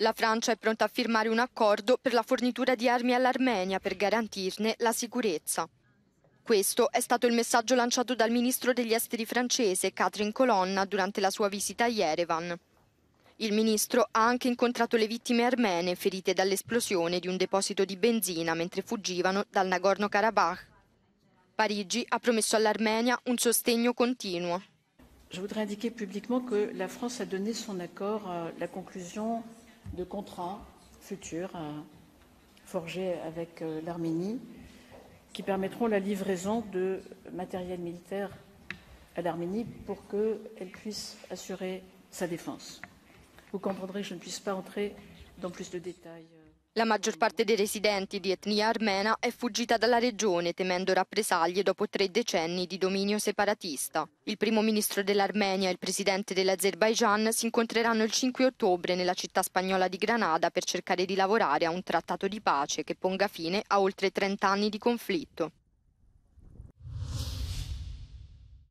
La Francia è pronta a firmare un accordo per la fornitura di armi all'Armenia per garantirne la sicurezza. Questo è stato il messaggio lanciato dal ministro degli esteri francese Catherine Colonna durante la sua visita a Yerevan. Il ministro ha anche incontrato le vittime armene ferite dall'esplosione di un deposito di benzina mentre fuggivano dal Nagorno-Karabakh. Parigi ha promesso all'Armenia un sostegno continuo. Je voudrais indiquer publiquement que la France a donné son accord à euh, la conclusion de contrats futurs euh, forgés avec euh, l'Arménie qui permettront la livraison de matériel militaire à l'Arménie pour qu'elle puisse assurer sa défense. Vous comprendrez que je ne puisse pas entrer dans plus de détails. Euh, La maggior parte dei residenti di etnia armena è fuggita dalla regione temendo rappresaglie dopo tre decenni di dominio separatista. Il primo ministro dell'Armenia e il presidente dell'Azerbaigian si incontreranno il 5 ottobre nella città spagnola di Granada per cercare di lavorare a un trattato di pace che ponga fine a oltre 30 anni di conflitto.